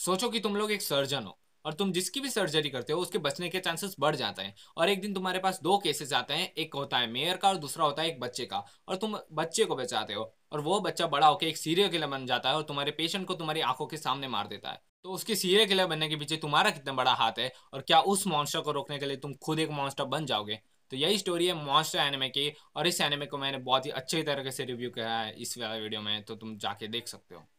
सोचो कि तुम लोग एक सर्जन हो और तुम जिसकी भी सर्जरी करते हो उसके बचने के चांसेस बढ़ जाते हैं और एक दिन तुम्हारे पास दो केसेस आते हैं एक होता है मेयर का और दूसरा होता है एक बच्चे का और तुम बच्चे को बचाते हो और वो बच्चा बड़ा होकर एक सीरियल किलर बन जाता है और तुम्हारे पेशेंट को तुम्हारी आंखों के सामने मार देता है तो उसके सीरियल किलर बनने के पीछे तुम्हारा कितना बड़ा हाथ है और क्या उस मॉन्स्टर को रोकने के लिए तुम खुद एक मॉन्स्टर बन जाओगे तो यही स्टोरी है मॉन्स्टर एनिमे की और इस एनिमे को मैंने बहुत ही अच्छे तरीके से रिव्यू किया है इस वीडियो में तो तुम जाके देख सकते हो